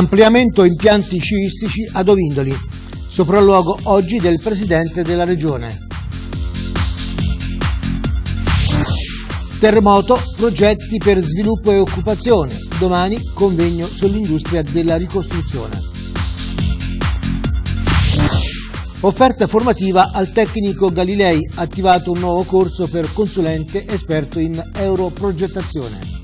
ampliamento impianti sciistici ad Ovindoli, sopralluogo oggi del Presidente della Regione. Terremoto, progetti per sviluppo e occupazione, domani convegno sull'industria della ricostruzione. Offerta formativa al tecnico Galilei, attivato un nuovo corso per consulente esperto in europrogettazione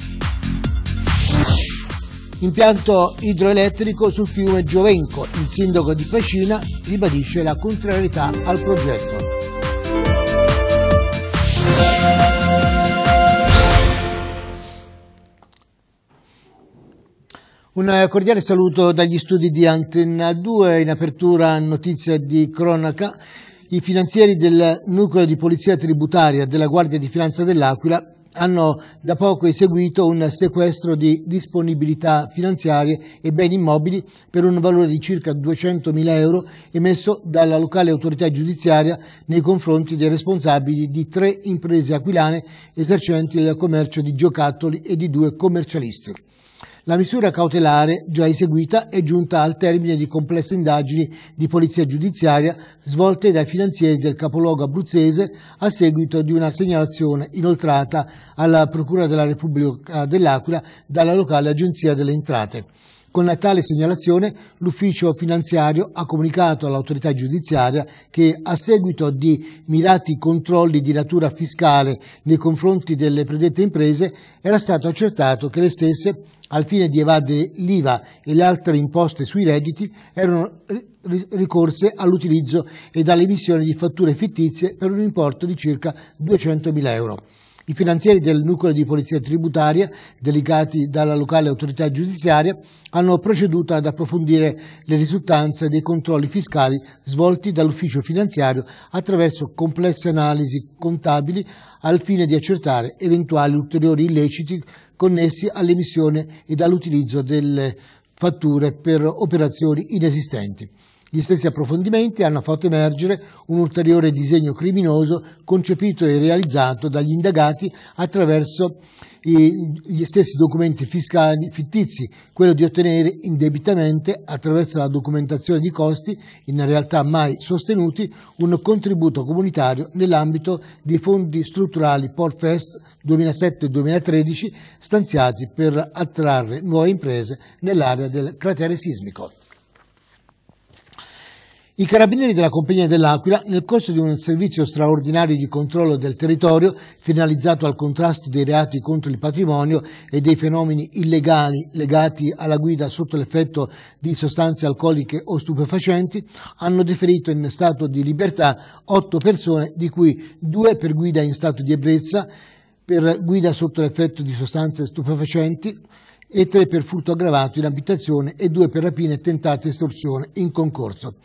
impianto idroelettrico sul fiume Giovenco. Il sindaco di Pecina ribadisce la contrarietà al progetto. Un cordiale saluto dagli studi di Antenna 2, in apertura notizia di cronaca. I finanzieri del nucleo di polizia tributaria della Guardia di Finanza dell'Aquila hanno da poco eseguito un sequestro di disponibilità finanziarie e beni immobili per un valore di circa 200.000 euro emesso dalla locale autorità giudiziaria nei confronti dei responsabili di tre imprese aquilane esercenti il commercio di giocattoli e di due commercialisti. La misura cautelare già eseguita è giunta al termine di complesse indagini di polizia giudiziaria svolte dai finanzieri del capoluogo abruzzese a seguito di una segnalazione inoltrata alla Procura della Repubblica dell'Aquila dalla locale agenzia delle entrate. Con la tale segnalazione l'ufficio finanziario ha comunicato all'autorità giudiziaria che a seguito di mirati controlli di natura fiscale nei confronti delle predette imprese era stato accertato che le stesse al fine di evadere l'IVA e le altre imposte sui redditi, erano ricorse all'utilizzo ed all'emissione di fatture fittizie per un importo di circa 200.000 euro. I finanzieri del nucleo di polizia tributaria, delegati dalla locale autorità giudiziaria, hanno proceduto ad approfondire le risultanze dei controlli fiscali svolti dall'ufficio finanziario attraverso complesse analisi contabili al fine di accertare eventuali ulteriori illeciti connessi all'emissione ed all'utilizzo delle fatture per operazioni inesistenti. Gli stessi approfondimenti hanno fatto emergere un ulteriore disegno criminoso concepito e realizzato dagli indagati attraverso gli stessi documenti fiscali fittizi, quello di ottenere indebitamente attraverso la documentazione di costi, in realtà mai sostenuti, un contributo comunitario nell'ambito dei fondi strutturali Porfest 2007-2013 stanziati per attrarre nuove imprese nell'area del cratere sismico. I carabinieri della Compagnia dell'Aquila, nel corso di un servizio straordinario di controllo del territorio finalizzato al contrasto dei reati contro il patrimonio e dei fenomeni illegali legati alla guida sotto l'effetto di sostanze alcoliche o stupefacenti, hanno deferito in stato di libertà otto persone, di cui due per guida in stato di ebbrezza, per guida sotto l'effetto di sostanze stupefacenti, e tre per furto aggravato in abitazione e due per rapine, tentate estorsione in concorso.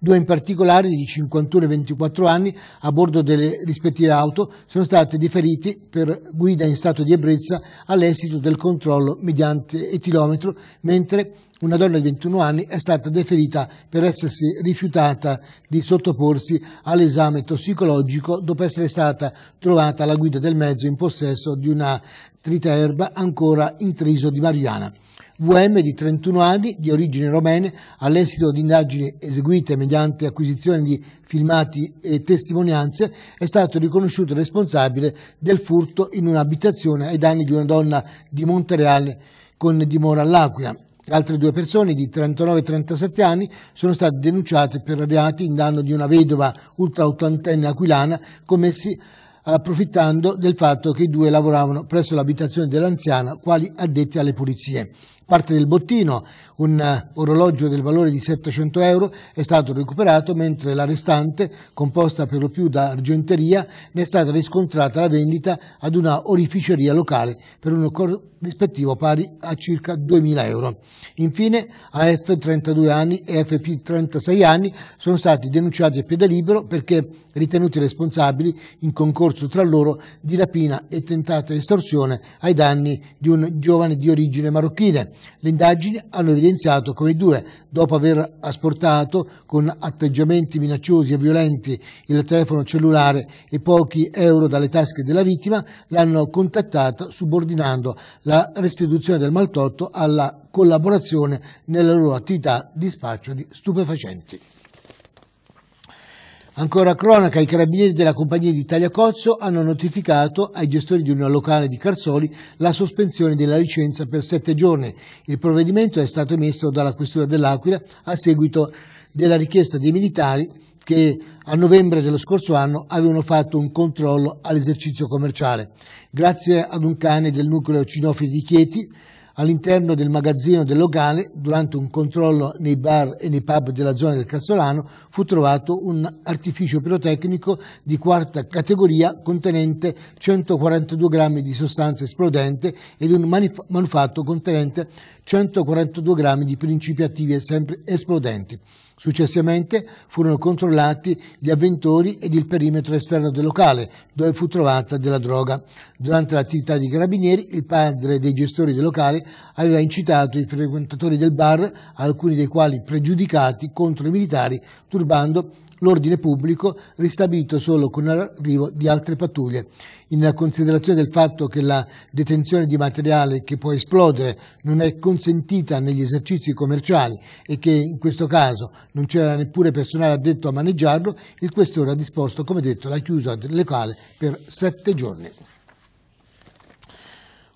Due in particolare di 51 e 24 anni a bordo delle rispettive auto sono stati deferiti per guida in stato di ebbrezza all'esito del controllo mediante etilometro, mentre una donna di 21 anni è stata deferita per essersi rifiutata di sottoporsi all'esame tossicologico dopo essere stata trovata alla guida del mezzo in possesso di una tritaerba ancora intriso di marijuana. VM di 31 anni, di origine romene, all'esito di indagini eseguite mediante acquisizione di filmati e testimonianze, è stato riconosciuto responsabile del furto in un'abitazione ai danni di una donna di Montereale con dimora all'Aquila. Altre due persone di 39 e 37 anni sono state denunciate per reati in danno di una vedova ultra-ottantenne aquilana commessi approfittando del fatto che i due lavoravano presso l'abitazione dell'anziana quali addetti alle pulizie. Parte del bottino, un eh, orologio del valore di 700 euro, è stato recuperato mentre la restante, composta per lo più da argenteria, ne è stata riscontrata la vendita ad una orificeria locale per un rispettivo pari a circa 2.000 euro. Infine, AF 32 anni e FP 36 anni sono stati denunciati a piede libero perché ritenuti responsabili in concorso tra loro di rapina e tentata estorsione ai danni di un giovane di origine marocchina. Le indagini hanno evidenziato come i due, dopo aver asportato con atteggiamenti minacciosi e violenti il telefono cellulare e pochi euro dalle tasche della vittima, l'hanno contattata subordinando la restituzione del maltotto alla collaborazione nella loro attività di spaccio di stupefacenti. Ancora cronaca, i carabinieri della compagnia di Italia Cozzo hanno notificato ai gestori di una locale di Carzoli la sospensione della licenza per sette giorni. Il provvedimento è stato emesso dalla Questura dell'Aquila a seguito della richiesta dei militari che a novembre dello scorso anno avevano fatto un controllo all'esercizio commerciale. Grazie ad un cane del nucleo cinofili di Chieti, all'interno del magazzino del locale, durante un controllo nei bar e nei pub della zona del Castolano, fu trovato un artificio pirotecnico di quarta categoria contenente 142 grammi di sostanza esplodente ed un manufatto contenente 142 grammi di principi attivi esplodenti. Successivamente furono controllati gli avventori ed il perimetro esterno del locale, dove fu trovata della droga. Durante l'attività dei carabinieri, il padre dei gestori del locale aveva incitato i frequentatori del bar, alcuni dei quali pregiudicati, contro i militari, turbando l'ordine pubblico ristabilito solo con l'arrivo di altre pattuglie. In considerazione del fatto che la detenzione di materiale che può esplodere non è consentita negli esercizi commerciali e che in questo caso non c'era neppure personale addetto a maneggiarlo, il questore ha disposto, come detto, la chiusa del locale per sette giorni.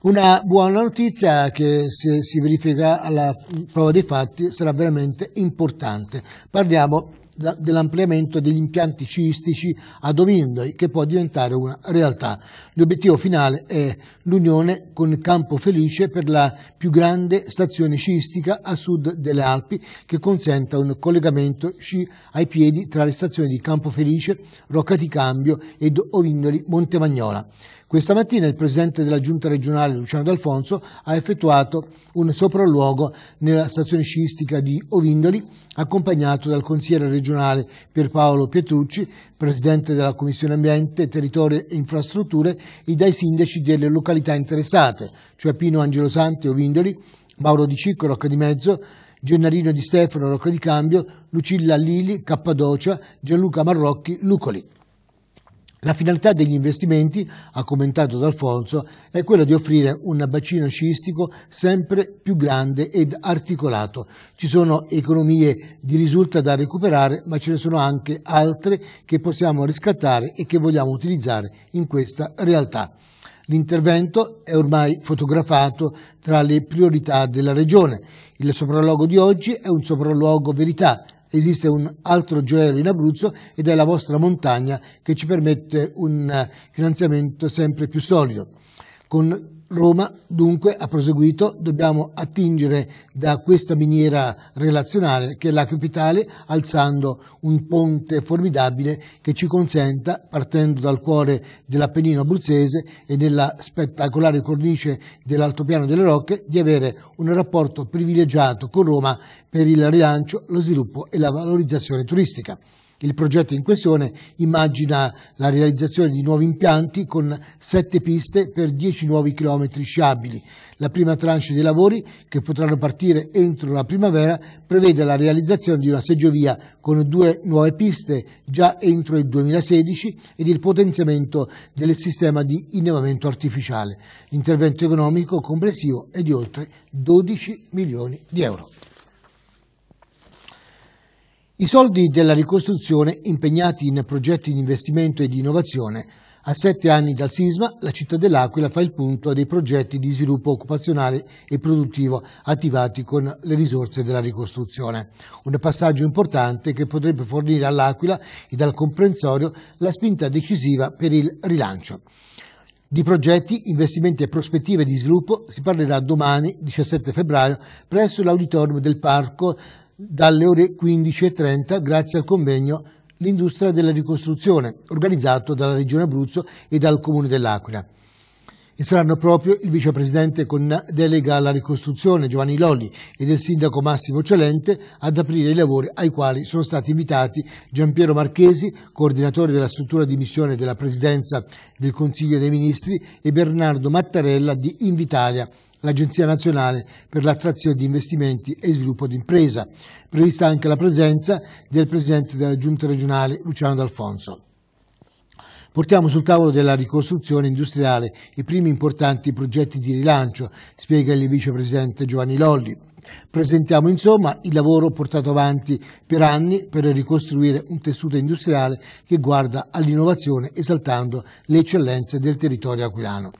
Una buona notizia che se si verificherà alla prova dei fatti sarà veramente importante. Parliamo dell'ampliamento degli impianti sciistici ad Ovindoli, che può diventare una realtà. L'obiettivo finale è l'unione con Campo Felice per la più grande stazione sciistica a sud delle Alpi, che consenta un collegamento sci ai piedi tra le stazioni di Campo Felice, Rocca di Cambio ed Ovindoli Montemagnola. Questa mattina il presidente della giunta regionale Luciano D'Alfonso ha effettuato un sopralluogo nella stazione sciistica di Ovindoli, accompagnato dal consigliere regionale Pierpaolo Pietrucci, presidente della Commissione Ambiente, Territorio e Infrastrutture, e dai sindaci delle località interessate, cioè Pino Angelosanti Ovindoli, Mauro Di Cicco Rocca di Mezzo, Gennarino Di Stefano Rocca di Cambio, Lucilla Lili Cappadocia, Gianluca Marrocchi Lucoli. La finalità degli investimenti, ha commentato D'Alfonso, è quella di offrire un bacino sciistico sempre più grande ed articolato. Ci sono economie di risulta da recuperare, ma ce ne sono anche altre che possiamo riscattare e che vogliamo utilizzare in questa realtà. L'intervento è ormai fotografato tra le priorità della Regione. Il sopralluogo di oggi è un sopralluogo verità, esiste un altro gioiello in Abruzzo ed è la vostra montagna che ci permette un eh, finanziamento sempre più solido con Roma dunque ha proseguito, dobbiamo attingere da questa miniera relazionale che è la capitale alzando un ponte formidabile che ci consenta, partendo dal cuore dell'Appennino abruzzese e nella spettacolare cornice dell'altopiano delle Rocche, di avere un rapporto privilegiato con Roma per il rilancio, lo sviluppo e la valorizzazione turistica. Il progetto in questione immagina la realizzazione di nuovi impianti con sette piste per 10 nuovi chilometri sciabili. La prima tranche dei lavori, che potranno partire entro la primavera, prevede la realizzazione di una seggiovia con due nuove piste già entro il 2016 ed il potenziamento del sistema di innevamento artificiale. L'intervento economico complessivo è di oltre 12 milioni di euro. I soldi della ricostruzione impegnati in progetti di investimento e di innovazione. A sette anni dal sisma, la città dell'Aquila fa il punto dei progetti di sviluppo occupazionale e produttivo attivati con le risorse della ricostruzione. Un passaggio importante che potrebbe fornire all'Aquila e al comprensorio la spinta decisiva per il rilancio. Di progetti, investimenti e prospettive di sviluppo si parlerà domani, 17 febbraio, presso l'auditorium del Parco dalle ore 15.30 grazie al convegno L'industria della ricostruzione, organizzato dalla Regione Abruzzo e dal Comune dell'Aquila. E saranno proprio il vicepresidente con delega alla ricostruzione Giovanni Lolli ed il sindaco Massimo Celente ad aprire i lavori ai quali sono stati invitati Giampiero Marchesi, coordinatore della struttura di missione della presidenza del Consiglio dei Ministri, e Bernardo Mattarella di Invitalia, l'Agenzia Nazionale per l'attrazione di investimenti e sviluppo d'impresa. Prevista anche la presenza del Presidente della Giunta regionale Luciano D'Alfonso. Portiamo sul tavolo della ricostruzione industriale i primi importanti progetti di rilancio, spiega il vicepresidente Giovanni Lolli. Presentiamo insomma il lavoro portato avanti per anni per ricostruire un tessuto industriale che guarda all'innovazione esaltando le eccellenze del territorio aquilano.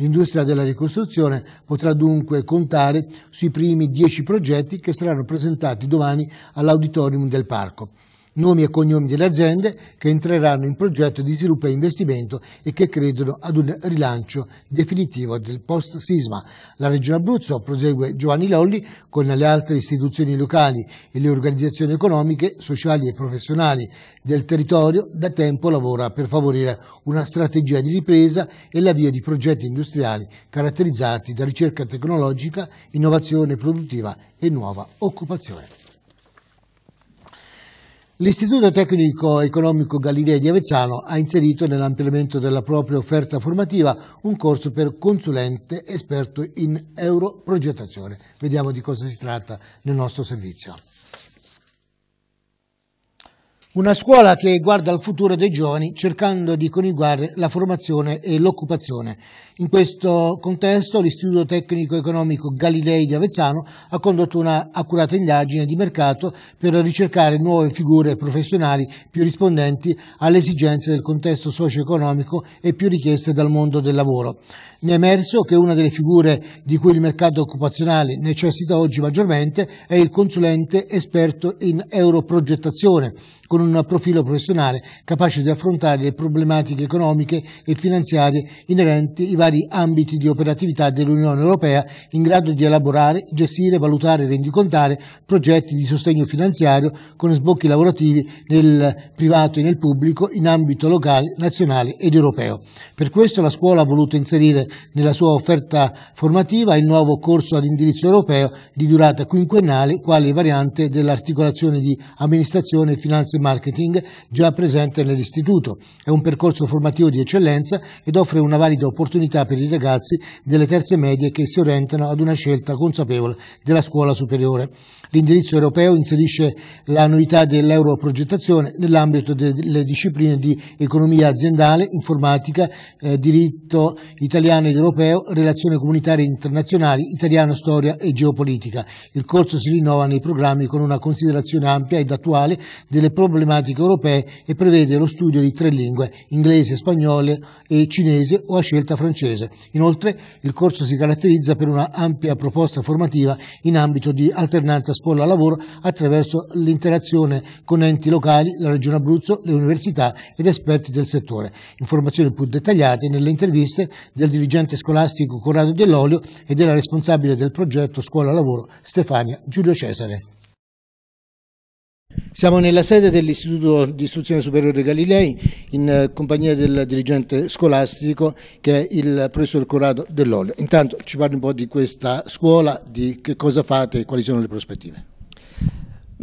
L'industria della ricostruzione potrà dunque contare sui primi dieci progetti che saranno presentati domani all'auditorium del parco nomi e cognomi delle aziende che entreranno in progetto di sviluppo e investimento e che credono ad un rilancio definitivo del post-sisma. La Regione Abruzzo, prosegue Giovanni Lolli, con le altre istituzioni locali e le organizzazioni economiche, sociali e professionali del territorio, da tempo lavora per favorire una strategia di ripresa e l'avvio di progetti industriali caratterizzati da ricerca tecnologica, innovazione produttiva e nuova occupazione. L'Istituto Tecnico Economico Galilei di Avezzano ha inserito nell'ampliamento della propria offerta formativa un corso per consulente esperto in europrogettazione. Vediamo di cosa si tratta nel nostro servizio. Una scuola che guarda al futuro dei giovani cercando di coniugare la formazione e l'occupazione. In questo contesto l'Istituto Tecnico Economico Galilei di Avezzano ha condotto una accurata indagine di mercato per ricercare nuove figure professionali più rispondenti alle esigenze del contesto socio-economico e più richieste dal mondo del lavoro. Ne è emerso che una delle figure di cui il mercato occupazionale necessita oggi maggiormente è il consulente esperto in europrogettazione, con un profilo professionale capace di affrontare le problematiche economiche e finanziarie inerenti ai vari vari ambiti di operatività dell'Unione Europea in grado di elaborare, gestire, valutare e rendicontare progetti di sostegno finanziario con sbocchi lavorativi nel privato e nel pubblico in ambito locale, nazionale ed europeo. Per questo la scuola ha voluto inserire nella sua offerta formativa il nuovo corso ad indirizzo europeo di durata quinquennale quale variante dell'articolazione di amministrazione, finanza e marketing già presente nell'istituto. È un percorso formativo di eccellenza ed offre una valida opportunità opportunità per i ragazzi delle terze medie che si orientano ad una scelta consapevole della scuola superiore. L'indirizzo europeo inserisce la novità dell'europrogettazione nell'ambito delle discipline di economia aziendale, informatica, eh, diritto italiano ed europeo, relazioni comunitarie internazionali, italiano, storia e geopolitica. Il corso si rinnova nei programmi con una considerazione ampia ed attuale delle problematiche europee e prevede lo studio di tre lingue, inglese, spagnolo e cinese o a scelta francese. Inoltre il corso si caratterizza per una ampia proposta formativa in ambito di alternanza scuola-lavoro attraverso l'interazione con enti locali, la Regione Abruzzo, le università ed esperti del settore. Informazioni più dettagliate nelle interviste del dirigente scolastico Corrado Dell'Olio e della responsabile del progetto Scuola-Lavoro Stefania Giulio Cesare. Siamo nella sede dell'Istituto di Istruzione Superiore Galilei in eh, compagnia del dirigente scolastico che è il professor Corrado Dell'Olio. Intanto ci parli un po' di questa scuola, di che cosa fate e quali sono le prospettive.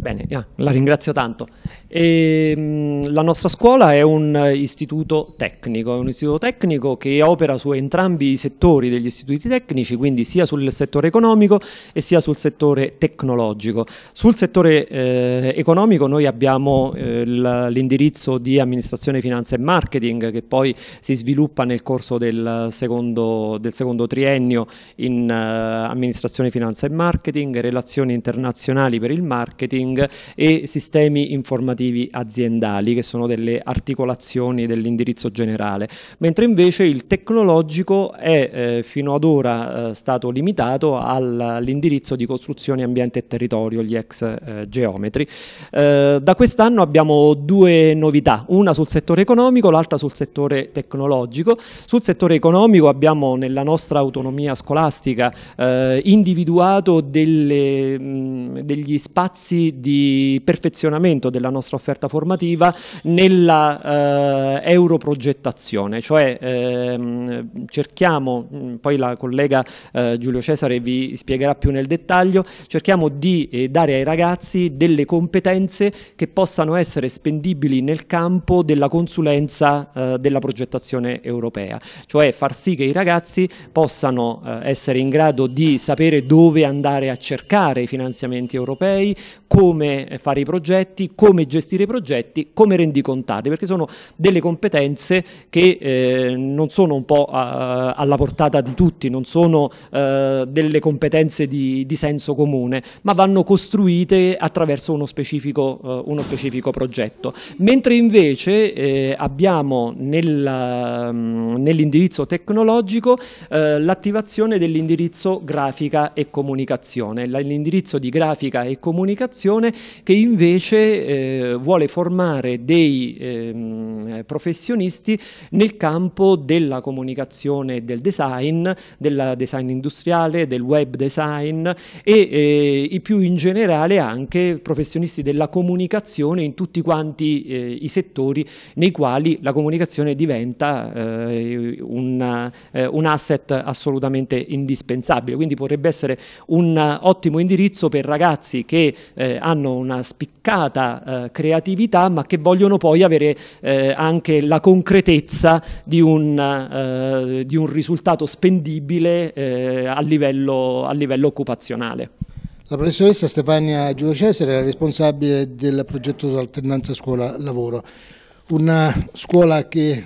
Bene, ah, la ringrazio tanto. E, ehm, la nostra scuola è un istituto tecnico, è un istituto tecnico che opera su entrambi i settori degli istituti tecnici, quindi sia sul settore economico e sia sul settore tecnologico. Sul settore eh, economico noi abbiamo eh, l'indirizzo di amministrazione, finanza e marketing che poi si sviluppa nel corso del secondo, del secondo triennio in eh, amministrazione, finanza e marketing, relazioni internazionali per il marketing marketing e sistemi informativi aziendali, che sono delle articolazioni dell'indirizzo generale, mentre invece il tecnologico è eh, fino ad ora eh, stato limitato all'indirizzo di costruzione, ambiente e territorio, gli ex eh, geometri. Eh, da quest'anno abbiamo due novità, una sul settore economico, l'altra sul settore tecnologico. Sul settore economico abbiamo nella nostra autonomia scolastica eh, individuato delle, mh, degli spazi di perfezionamento della nostra offerta formativa nella eh, europrogettazione, cioè ehm, cerchiamo, mm, poi la collega eh, Giulio Cesare vi spiegherà più nel dettaglio, cerchiamo di eh, dare ai ragazzi delle competenze che possano essere spendibili nel campo della consulenza eh, della progettazione europea, cioè far sì che i ragazzi possano eh, essere in grado di sapere dove andare a cercare i finanziamenti europei, come come fare i progetti, come gestire i progetti, come rendicontarli, perché sono delle competenze che eh, non sono un po' a, alla portata di tutti, non sono eh, delle competenze di, di, senso comune, ma vanno costruite attraverso uno specifico, eh, uno specifico progetto. Mentre invece eh, abbiamo nel, mm, nell'indirizzo tecnologico eh, l'attivazione dell'indirizzo grafica e comunicazione, l'indirizzo di grafica e comunicazione formazione che invece eh, vuole formare dei eh, professionisti nel campo della comunicazione del design, del design industriale, del web design e eh, i più in generale anche professionisti della comunicazione in tutti quanti eh, i settori nei quali la comunicazione diventa eh, un, eh, un asset assolutamente indispensabile. Quindi potrebbe essere un ottimo indirizzo per ragazzi che eh, hanno una spiccata eh, creatività ma che vogliono poi avere eh, anche la concretezza di un, eh, di un risultato spendibile eh, a livello, a livello occupazionale. La professoressa Stefania Giulio Cesare era responsabile del progetto di alternanza scuola-lavoro, una scuola che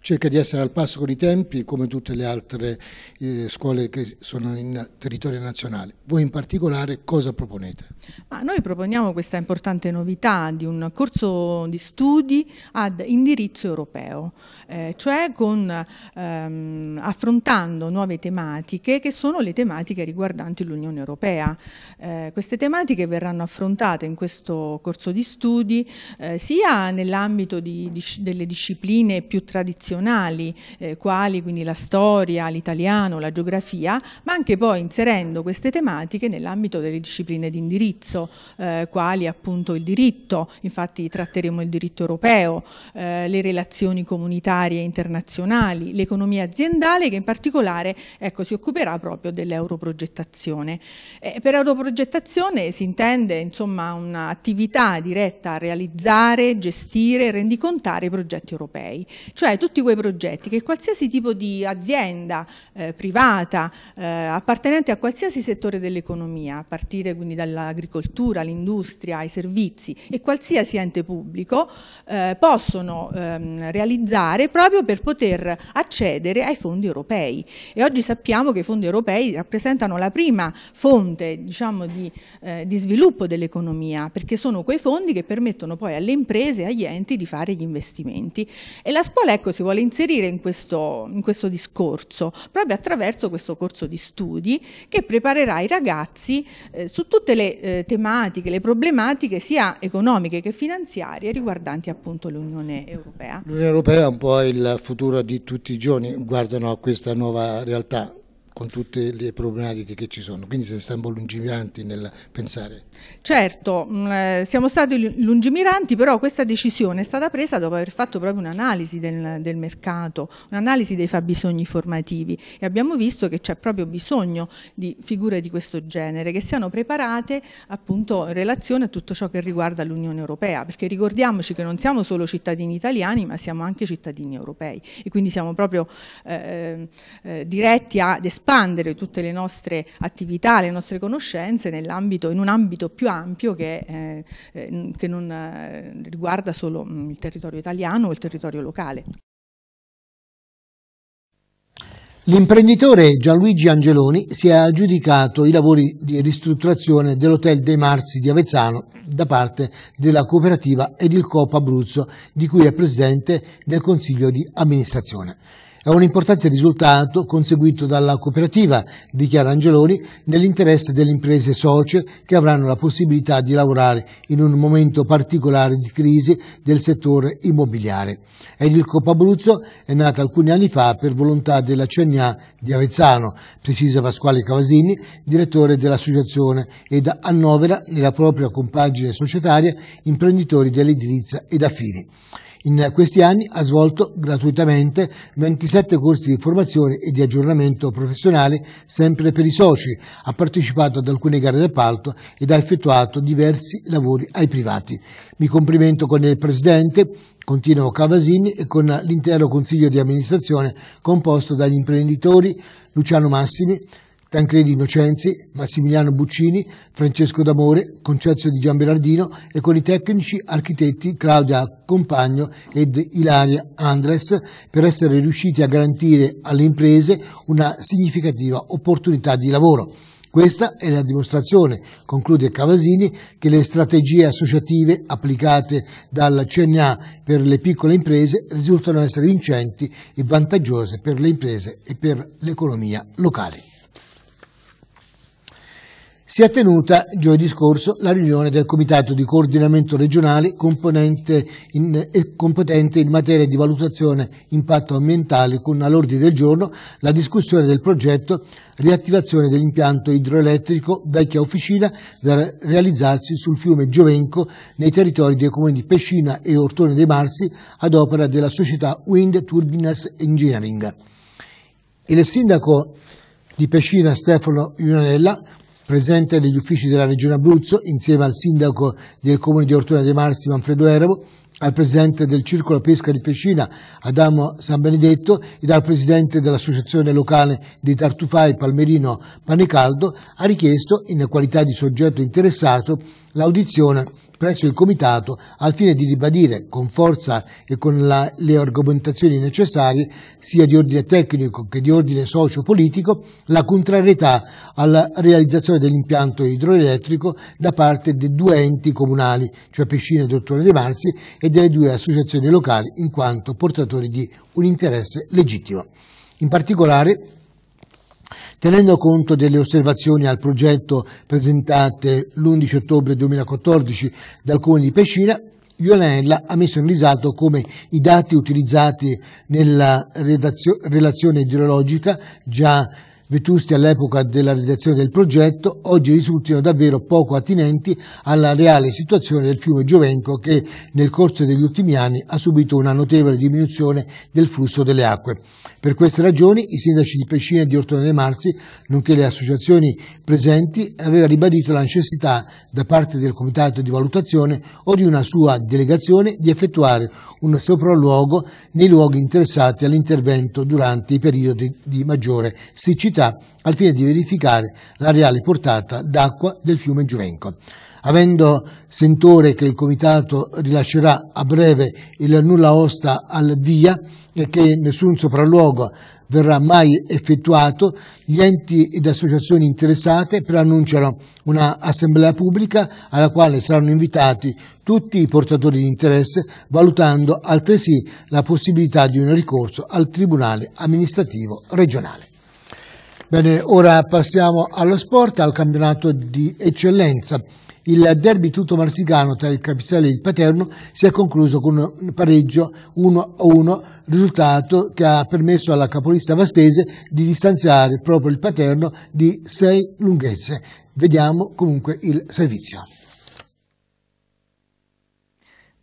cerca di essere al passo con i tempi come tutte le altre eh, scuole che sono in territorio nazionale. Voi in particolare cosa proponete? Ma noi proponiamo questa importante novità di un corso di studi ad indirizzo europeo, eh, cioè con, ehm, affrontando nuove tematiche che sono le tematiche riguardanti l'Unione Europea. Eh, queste tematiche verranno affrontate in questo corso di studi eh, sia nell'ambito di, di, delle discipline più tradizionali nazionali, eh, quali quindi la storia, l'italiano, la geografia, ma anche poi inserendo queste tematiche nell'ambito delle discipline di indirizzo, eh, quali appunto il diritto, infatti tratteremo il diritto europeo, eh, le relazioni comunitarie e internazionali, l'economia aziendale che in particolare ecco, si occuperà proprio dell'europrogettazione. Eh, per europrogettazione si intende insomma un'attività diretta a realizzare, gestire, e rendicontare i progetti europei, cioè tutti tutti quei progetti che qualsiasi tipo di azienda eh, privata eh, appartenente a qualsiasi settore dell'economia, a partire quindi dall'agricoltura, l'industria, ai servizi e qualsiasi ente pubblico eh, possono ehm, realizzare proprio per poter accedere ai fondi europei. E oggi sappiamo che i fondi europei rappresentano la prima fonte diciamo, di, eh, di sviluppo dell'economia, perché sono quei fondi che permettono poi alle imprese e agli enti di fare gli investimenti. E la scuola ecco, si vuole vuole inserire in questo, in questo discorso, proprio attraverso questo corso di studi che preparerà i ragazzi eh, su tutte le eh, tematiche, le problematiche sia economiche che finanziarie riguardanti appunto l'Unione Europea. L'Unione Europea è un po' il futuro di tutti i giorni, guardano a questa nuova realtà con tutte le problematiche che ci sono, quindi siete stati lungimiranti nel pensare. Certo, mm, eh, siamo stati lungimiranti, però questa decisione è stata presa dopo aver fatto proprio un'analisi del, del, mercato, un'analisi dei fabbisogni formativi e abbiamo visto che c'è proprio bisogno di figure di questo genere che siano preparate appunto in relazione a tutto ciò che riguarda l'Unione Europea, perché ricordiamoci che non siamo solo cittadini italiani ma siamo anche cittadini europei e quindi siamo proprio eh, eh, diretti ad espandere espandere tutte le nostre attività, le nostre conoscenze in un ambito più ampio che, eh, eh che non eh, riguarda solo mm, il territorio italiano o il territorio locale. L'imprenditore Gianluigi Angeloni si è aggiudicato i lavori di ristrutturazione dell'Hotel dei Marzi di Avezzano da parte della cooperativa ed Abruzzo, di cui è presidente del Consiglio di amministrazione. È un importante risultato conseguito dalla cooperativa, dichiara Angeloni, nell'interesse delle imprese socie che avranno la possibilità di lavorare in un momento particolare di crisi del settore immobiliare. Ed il Coop Abruzzo è nata alcuni anni fa per volontà della CNA di Avezzano, precisa Pasquale Cavasini, direttore dell'associazione, ed annovera nella propria compagine societaria imprenditori dell'edilizia ed affini. In questi anni ha svolto gratuitamente 27 corsi di formazione e di aggiornamento professionale sempre per i soci, ha partecipato ad alcune gare d'appalto ed ha effettuato diversi lavori ai privati. Mi complimento con il Presidente, continuo Cavasini e con l'intero Consiglio di amministrazione composto dagli imprenditori Luciano Massimi, Tancredi Innocenzi, Massimiliano Buccini, Francesco D'Amore, Concezio di Gianberardino e con i tecnici architetti Claudia Compagno ed Ilaria Andres per essere riusciti a garantire alle imprese una significativa opportunità di lavoro. Questa è la dimostrazione, conclude Cavasini, che le strategie associative applicate dal CNA per le piccole imprese risultano essere vincenti e vantaggiose per le imprese e per l'economia locale si è tenuta giovedì scorso la riunione del Comitato di Coordinamento Regionale in, eh, competente in materia di valutazione impatto ambientale con all'ordine del giorno la discussione del progetto riattivazione dell'impianto idroelettrico vecchia officina da realizzarsi sul fiume Giovenco nei territori dei comuni Pescina e Ortone dei Marsi ad opera della società Wind Turbines Engineering. il sindaco di Pescina Stefano Iunanella presente negli uffici della Regione Abruzzo, insieme al sindaco del comune di Ortona dei Marsi Manfredo Erebo, al presidente del Circolo Pesca di Pescina Adamo San Benedetto ed al presidente dell'associazione locale di tartufai Palmerino Panecaldo ha richiesto, in qualità di soggetto interessato, l'audizione presso il Comitato al fine di ribadire con forza e con la, le argomentazioni necessarie, sia di ordine tecnico che di ordine socio-politico, la contrarietà alla realizzazione dell'impianto idroelettrico da parte dei due enti comunali, cioè Piscina e Dottore De Marsi, e delle due associazioni locali in quanto portatori di un interesse legittimo. In particolare, tenendo conto delle osservazioni al progetto presentate l'11 ottobre 2014 da alcuni di Pescina, Ionella ha messo in risalto come i dati utilizzati nella relazione idrologica già vetusti all'epoca della redazione del progetto, oggi risultino davvero poco attinenti alla reale situazione del fiume Giovenco che nel corso degli ultimi anni ha subito una notevole diminuzione del flusso delle acque. Per queste ragioni i sindaci di Pescina e di Ortone dei Marzi, nonché le associazioni presenti, aveva ribadito la necessità da parte del comitato di valutazione o di una sua delegazione di effettuare un sopralluogo nei luoghi interessati all'intervento durante i periodi di maggiore siccità comunità al fine di verificare la reale portata d'acqua del fiume Giovenco. Avendo sentore che il Comitato rilascerà a breve il nulla osta al via e che nessun sopralluogo verrà mai effettuato, gli enti ed associazioni interessate preannunciano un'assemblea pubblica alla quale saranno invitati tutti i portatori di interesse, valutando altresì la possibilità di un ricorso al Tribunale amministrativo regionale. Bene, ora passiamo allo sport, al campionato di eccellenza. Il derby tutto marsicano tra il Capistella e il Paterno si è concluso con un pareggio 1-1, risultato che ha permesso alla capolista Vastese di distanziare proprio il Paterno di 6 lunghezze. Vediamo comunque il servizio.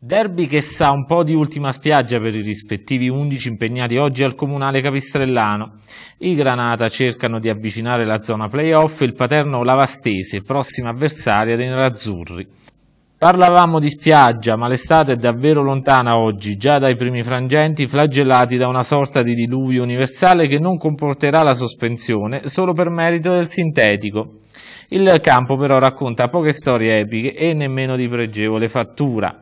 Derby che sa un po' di ultima spiaggia per i rispettivi 11 impegnati oggi al comunale capistrellano. I Granata cercano di avvicinare la zona playoff e il paterno Lavastese, prossima avversaria dei nerazzurri. Parlavamo di spiaggia, ma l'estate è davvero lontana oggi, già dai primi frangenti flagellati da una sorta di diluvio universale che non comporterà la sospensione solo per merito del sintetico. Il campo però racconta poche storie epiche e nemmeno di pregevole fattura.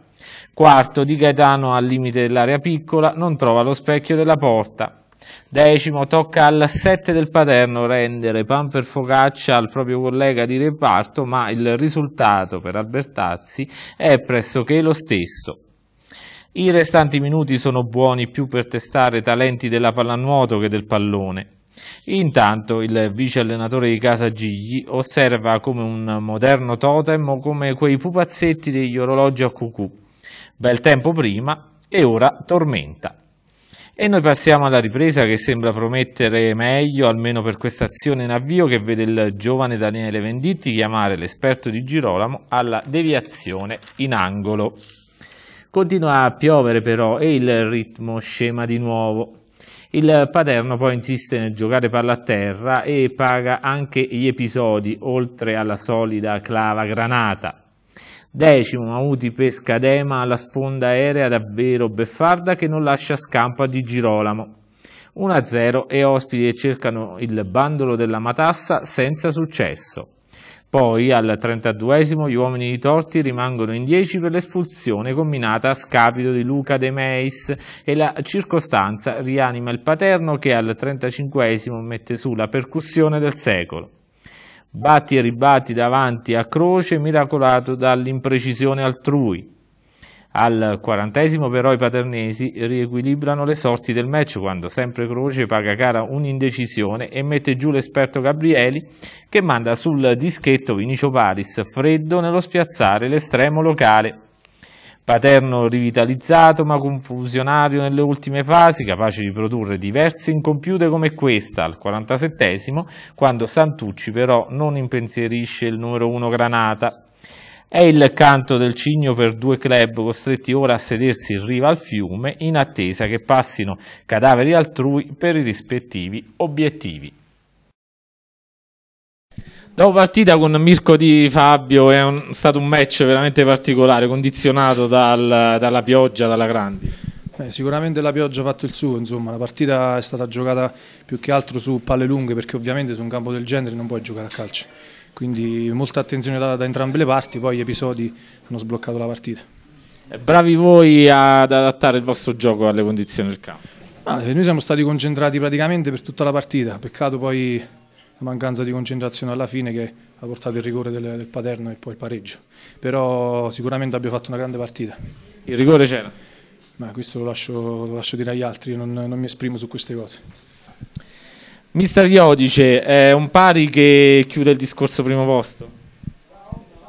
Quarto, Di Gaetano al limite dell'area piccola, non trova lo specchio della porta. Decimo, tocca al 7 del Paterno rendere pan per focaccia al proprio collega di reparto, ma il risultato per Albertazzi è pressoché lo stesso. I restanti minuti sono buoni più per testare talenti della pallanuoto che del pallone. Intanto il vice allenatore di casa Gigli osserva come un moderno totem o come quei pupazzetti degli orologi a cucù bel tempo prima e ora tormenta. E noi passiamo alla ripresa che sembra promettere meglio, almeno per questa azione in avvio, che vede il giovane Daniele Venditti chiamare l'esperto di Girolamo alla deviazione in angolo. Continua a piovere però e il ritmo scema di nuovo. Il Paterno poi insiste nel giocare palla a terra e paga anche gli episodi, oltre alla solida clava granata. Decimo, Mauti Pescadema alla sponda aerea davvero beffarda che non lascia scampa di Girolamo. 1-0 e ospiti che cercano il bandolo della matassa senza successo. Poi al 32 esimo gli uomini di Torti rimangono in 10 per l'espulsione combinata a scapito di Luca De Meis e la circostanza rianima il paterno che al 35 esimo mette su la percussione del secolo batti e ribatti davanti a croce, miracolato dall'imprecisione altrui. Al quarantesimo però i paternesi riequilibrano le sorti del match quando sempre Croce paga cara un'indecisione e mette giù l'esperto Gabrieli che manda sul dischetto Vinicio Paris freddo nello spiazzare l'estremo locale. Paterno rivitalizzato ma confusionario nelle ultime fasi, capace di produrre diverse incompiute come questa al 47 quando Santucci però non impensierisce il numero 1 Granata. È il canto del cigno per due club costretti ora a sedersi in riva al fiume in attesa che passino cadaveri altrui per i rispettivi obiettivi. Dopo partita con Mirko Di Fabio è un, stato un match veramente particolare, condizionato dal, dalla pioggia, dalla Grandi. Beh, sicuramente la pioggia ha fatto il suo, insomma, la partita è stata giocata più che altro su palle lunghe perché ovviamente su un campo del genere non puoi giocare a calcio, quindi molta attenzione data da entrambe le parti, poi gli episodi hanno sbloccato la partita. Bravi voi ad adattare il vostro gioco alle condizioni del campo. Ah, noi siamo stati concentrati praticamente per tutta la partita, peccato poi mancanza di concentrazione alla fine che ha portato il rigore del, del Paterno e poi il pareggio. Però sicuramente abbiamo fatto una grande partita. Il rigore c'era? Ma questo lo lascio, lo lascio dire agli altri, non, non mi esprimo su queste cose. Mister Iodice, è un pari che chiude il discorso primo posto?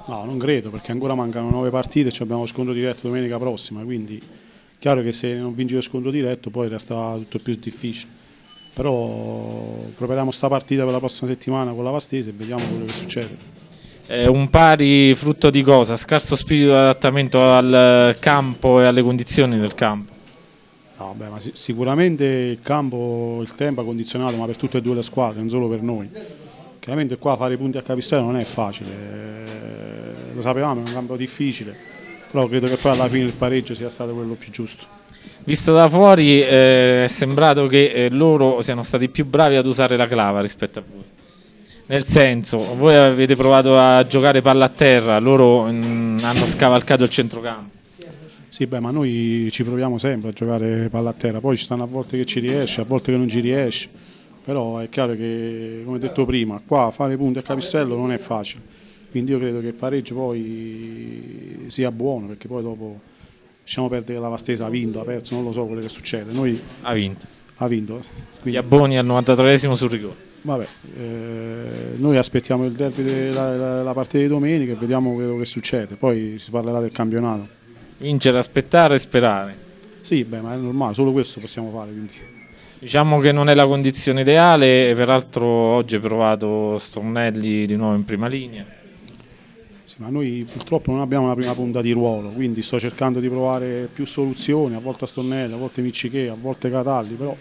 No, non credo, perché ancora mancano nove partite e abbiamo lo scontro diretto domenica prossima, quindi chiaro che se non vinci lo scontro diretto poi resta tutto più difficile però prepariamo sta partita per la prossima settimana con la Vastese e vediamo quello che succede. È eh, un pari frutto di cosa? Scarso spirito di adattamento al campo e alle condizioni del campo? No, beh, ma sicuramente il campo, il tempo ha condizionato, ma per tutte e due le squadre, non solo per noi. Chiaramente qua fare i punti a Capistrello non è facile, eh, lo sapevamo, è un campo difficile, però credo che poi alla fine il pareggio sia stato quello più giusto. Visto da fuori eh, è sembrato che eh, loro siano stati più bravi ad usare la clava rispetto a voi. Nel senso, voi avete provato a giocare palla a terra, loro mh, mm, hanno scavalcato il centrocampo. Sì, beh, ma noi ci proviamo sempre a giocare palla a terra, poi ci stanno a volte che ci riesce, a volte che non ci riesce, però è chiaro che, come detto prima, qua fare punti a capistello non è facile, quindi io credo che il pareggio poi sia buono perché poi dopo lasciamo perdere la Vastesa, ha vinto, ha perso, non lo so quello che succede. Noi ha vinto. Ha vinto. Quindi... Gli abboni al 93esimo sul rigore. Vabbè, eh, noi aspettiamo il derby de, la, la, la, partita di domenica e vediamo quello che succede, poi si parlerà del campionato. Vincere, aspettare e sperare. Sì, beh, ma è normale, solo questo possiamo fare. Quindi. Diciamo che non è la condizione ideale, peraltro oggi è provato Stornelli di nuovo in prima linea massima. Noi purtroppo non abbiamo una prima punta di ruolo, quindi sto cercando di provare più soluzioni, a volte a Stornelli, a volte Micciche, a volte Catalli, però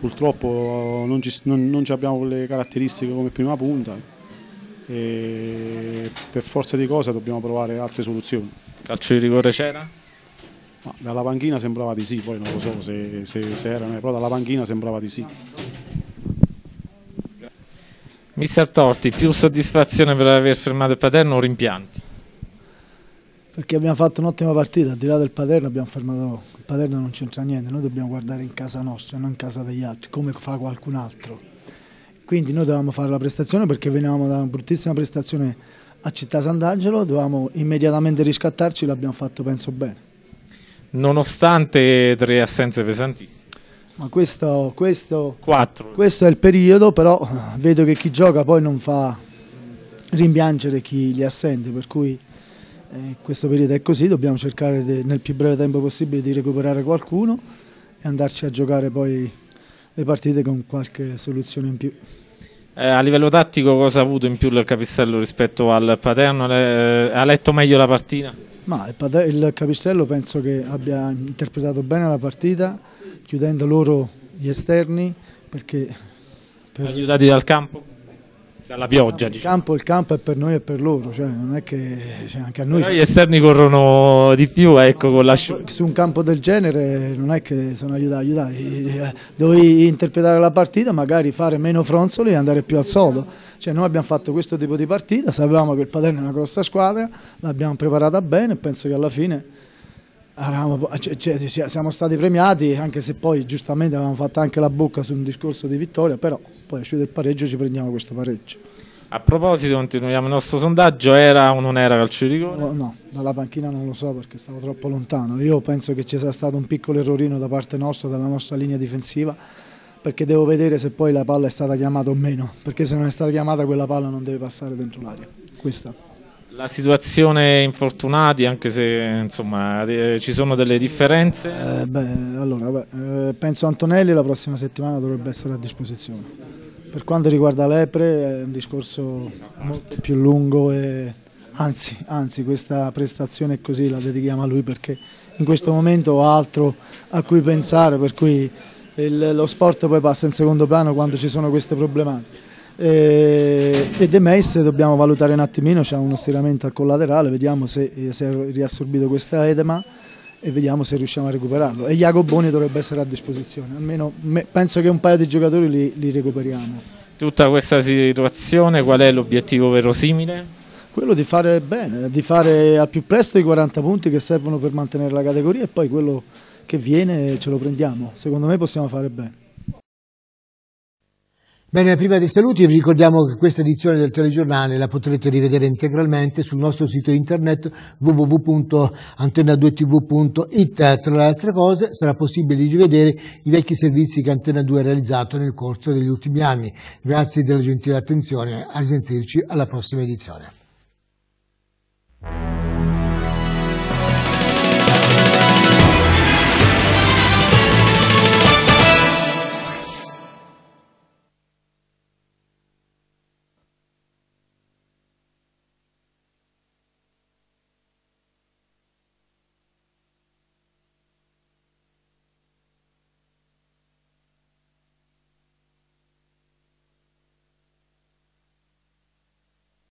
purtroppo non ci, non, non ci abbiamo quelle caratteristiche come prima punta e per forza di cose dobbiamo provare altre soluzioni. Calcio di rigore c'era? dalla panchina sembrava di sì, poi non lo so se, se, se erano, però dalla panchina sembrava di sì. Mister Torti, più soddisfazione per aver fermato il Paterno o rimpianti? Perché abbiamo fatto un'ottima partita, al di là del Paterno abbiamo fermato, il Paterno non c'entra niente, noi dobbiamo guardare in casa nostra, non in casa degli altri, come fa qualcun altro. Quindi noi dovevamo fare la prestazione perché venivamo da una bruttissima prestazione a Città Sant'Angelo, dovevamo immediatamente riscattarci, l'abbiamo fatto penso bene. Nonostante tre assenze pesantissime ma questo, questo, questo, è il periodo, però vedo che chi gioca poi non fa rimpiangere chi li assente, per cui eh, questo periodo è così, dobbiamo cercare de, nel più breve tempo possibile di recuperare qualcuno e andarci a giocare poi le partite con qualche soluzione in più. Eh, a livello tattico cosa ha avuto in più il Capistello rispetto al Paterno? Le, eh, ha letto meglio la partita? Ma il Capistello penso che abbia interpretato bene la partita, chiudendo loro gli esterni, perché... Per... Aiutati dal campo? dalla pioggia. Il, diciamo. campo, il campo è per noi e per loro, cioè, non è che cioè, anche a noi. Però gli esterni corrono di più, ecco, con la Su un campo del genere non è che sono aiutati, aiutati. Eh, Dovevi interpretare la partita, magari fare meno fronzoli e andare più al sodo. Cioè, noi abbiamo fatto questo tipo di partita, sapevamo che il Paterno è una grossa squadra, l'abbiamo preparata bene e penso che alla fine siamo stati premiati anche se poi giustamente avevamo fatto anche la bocca su un discorso di vittoria però poi uscito il pareggio ci prendiamo questo pareggio a proposito continuiamo il nostro sondaggio era o non era calcio di rigore? No, oh, no, dalla panchina non lo so perché stavo troppo lontano io penso che ci sia stato un piccolo errorino da parte nostra dalla nostra linea difensiva perché devo vedere se poi la palla è stata chiamata o meno perché se non è stata chiamata quella palla non deve passare dentro l'aria questa la situazione infortunati, anche se insomma eh, ci sono delle differenze? Eh, beh, allora, beh, penso Antonelli la prossima settimana dovrebbe essere a disposizione. Per quanto riguarda Lepre è un discorso molto più lungo e anzi, anzi questa prestazione così la dedichiamo a lui perché in questo momento ho altro a cui pensare per cui il, lo sport poi passa in secondo piano quando ci sono queste problematiche e, eh, e De Meis dobbiamo valutare un attimino, c'è uno stiramento al collaterale, vediamo se eh, si è riassorbito questa edema e vediamo se riusciamo a recuperarlo e Iago Boni dovrebbe essere a disposizione, almeno me, penso che un paio di giocatori li, li recuperiamo. Tutta questa situazione qual è l'obiettivo verosimile? Quello di fare bene, di fare al più presto i 40 punti che servono per mantenere la categoria e poi quello che viene ce lo prendiamo, secondo me possiamo fare bene. Bene, prima dei saluti vi ricordiamo che questa edizione del telegiornale la potrete rivedere integralmente sul nostro sito internet www.antenna2tv.it. Tra le altre cose sarà possibile rivedere i vecchi servizi che Antenna 2 ha realizzato nel corso degli ultimi anni. Grazie della gentile attenzione, a risentirci alla prossima edizione.